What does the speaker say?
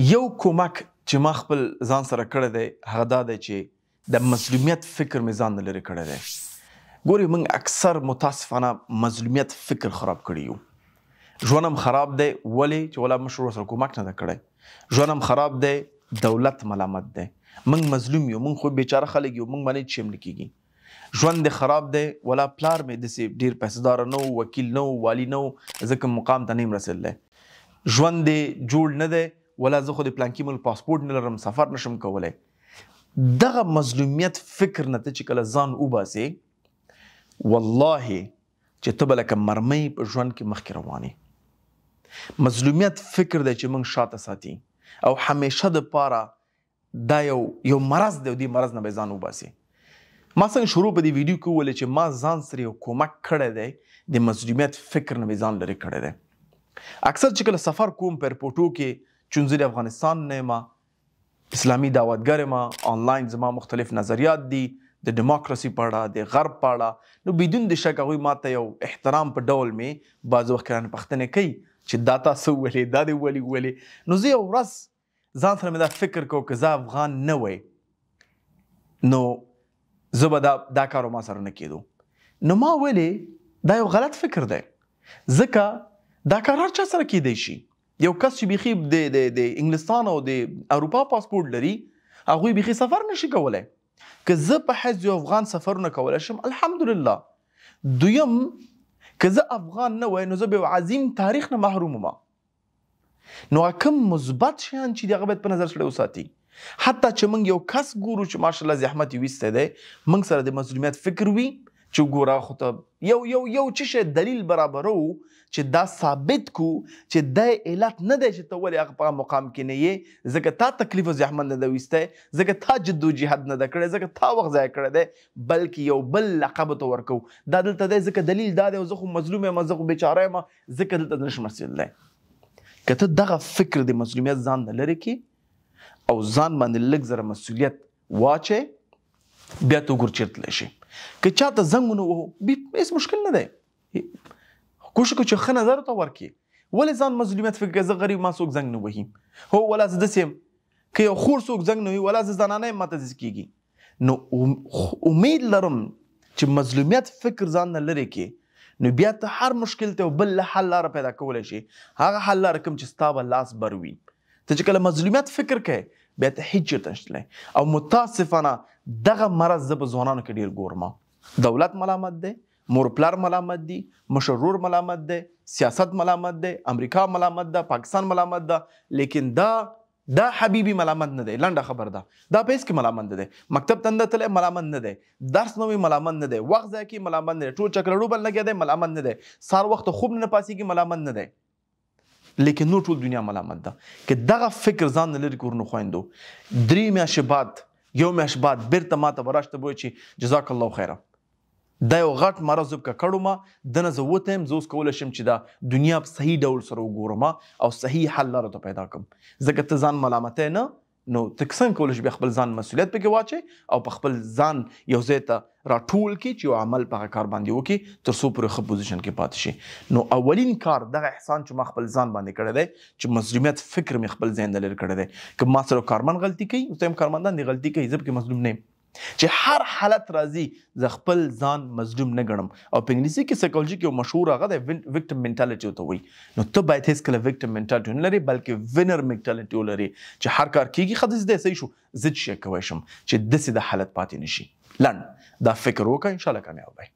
یو کومک چې ما خپل ځان سره کړی دی هغه دا دی چې د مظلومیت فکر مې ځان نه لرې کړی دی ګوري موږ اکثر متاسفانه مظلومیت فکر خراب کړی یو ژوند هم خراب دی ولې چې ولا مشر سره کومک نه ده کړی ژوند هم خراب دی دولت ملامت دی موږ مظلوم یو موږ خو بیچاره خلک یو موږ باندې چیم لکېږي ژوند خراب دی ولا پلار مې د سیب ډیر پیسدار نه وکیل نه والی نه ځکه مقام ته نیم رسیدلی ژوند جوړ نه دی ولا زه خو د پلانکی مل پاسپورت نه لرم سفر نشم کولای دغه مظلومیت فکر نه ته چې کله ځان وباسي والله چې ته به لکه مرمۍ په ژوند کې مخکې روانې مظلومیت فکر دی چې موږ شاته ساتي او همیشه د پاره دا یو یو مرض دی او دې مرض نه به ځان وباسي ما څنګه شروع په دې ویډیو کې وویل چې ما ځان سره یو کومک کړی دی د مظلومیت فکر نه ځان لري کړی دی اکثر چې کله سفر کوم په ایرپورټو کې چون زیر افغانستان نیما اسلامی دعوتګر ما آنلاین زما مختلف نظریات دي د دیموکراسي په اړه د غرب په اړه نو بدون د شک هغوی ماته یو احترام په ډول مې بعض وخت کران پښتنه کوي چې دا تاسو ولې دا دی ولې ولې نو زه یو ورځ ځان سره مې دا فکر کو که زه افغان نه وای نو زه به دا دا کار ما سره نه کېدو نو ما ولې دا یو غلط فکر دی ځکه دا کار هر چا سره کېدی شي یو کس چې بيخي د د د انګلستان او د اروپا پاسپورت لري هغه بيخي سفر نشي کولای که زه په حیث یو افغان سفر نه کولای شم الحمدلله دویم که زه افغان نه وای نو زه به عظیم تاریخ نه محروم ما نو کوم مثبت شیان چې دغه په نظر سره وساتي حتی چې موږ یو کس ګورو چې ماشاءالله زحمت یې وسته دی موږ سره د مظلومیت فکر وي چې ګوره خو ته یو یو یو چې شی دلیل برابرو چې دا ثابت کو چې د علت نه دی چې ته ولې هغه په مقام کې نه یې ځکه تا تکلیف او زحمت نه دی وسته ځکه تا جد او جهاد نه کړی ځکه تا وخت ضایع کړی دی بلکې یو بل لقب ته ورکو دا دلته دی ځکه دلیل دا دی او زه خو مظلوم یم زه خو بیچاره یم ځکه دلته نشم رسېدلی که ته دغه فکر د مسؤلیت ځان نه لرې کې او ځان باندې لږ زره مسؤلیت واچې بیا ته وګور چیرته لشي که چاته زنګونه وو هیڅ مشکل نه دی کوشش کو چې ښه نظر ته ورکړي ولې ځان مظلومیت فکر کوي زه غریب ما څوک زنګ نه وهي هو ولا زه داسې یم که یو خور څوک زنګ نه وي ولا زه زنانه یم ماته داسې کېږي نو امید لرم چې مظلومیت فکر ځان نه لرې کړي نو بیا ته هر مشکل ته بل حل لار پیدا کولای شي هغه حل لار کوم چې ستا به لاس بروي ته چې کله مظلومیت فکر کوي بیا ته هیڅ چیرته نشته او متاسفانه دغه مرض زب ځوانانو کې ډیر ګورم دولت ملامت دی مور پلار ملامت دي مشرور ملامت دی سیاست ملامت دی امریکا ملامت ده پاکستان ملامت ده لیکن دا دا حبيبي ملامت نه دی لنډه خبر ده دا پیس کې ملامت نه دی مکتب تنده تل ملامت نه دی درس نوې ملامت نه دی وخت ځکه ملامت نه دی ټول چکلړو بل لګیا دی ملامت نه دی سار وخت خوب نه پاسي کې ملامت نه دی لیکن نو ټول دنیا ملامت ده چې دغه فکر ځان لري کورنو خويندو درې میاشتې بعد یو میاشت بعد بیرته ماته براشته بوي چې جزاک الله خیره دا یو غټ مرز وب کړو ما د نه زه وتم زه اوس کولای شم چې دا دنیا په صحیح ډول سره وګورم او صحیح حل لاره ته پیدا کوم ځکه ته ځان ملامت نه نو ته څنګه کولای شې خپل ځان مسولیت پکې واچې او په خپل ځان یو ځای ته راټول کې چې یو عمل په کار باندې وکې تر څو پر خپل پوزیشن کې پاتې شي نو اولین کار دغه احسان چې ما خپل ځان باندې کړی دی چې مظلومیت فکر مې خپل ځین دلر کړی دی که ما سره کارمن غلطي کوي اوس هم کارمندان دی غلطي کوي ځکه چې مظلوم نه چې هر حالت راځي ز خپل ځان مظلوم نه ګڼم او په انګلیسي کې سایکولوژي کې مشهور هغه د وکټم منټالټي ته وایي نو ته باید هیڅ کله وکټم منټالټي نه لري بلکې وینر منټالټي ولري چې هر کار کیږي خدای دې صحیح شو زد شي کوي شم چې دسه د حالت پاتې نشي لن دا فکر وکړه ان شاء الله کامیاب وي